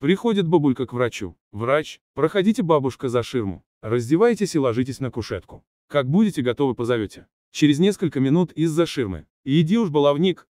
Приходит бабулька к врачу. Врач, проходите бабушка за ширму. Раздевайтесь и ложитесь на кушетку. Как будете готовы, позовете. Через несколько минут из-за ширмы. Иди уж, баловник,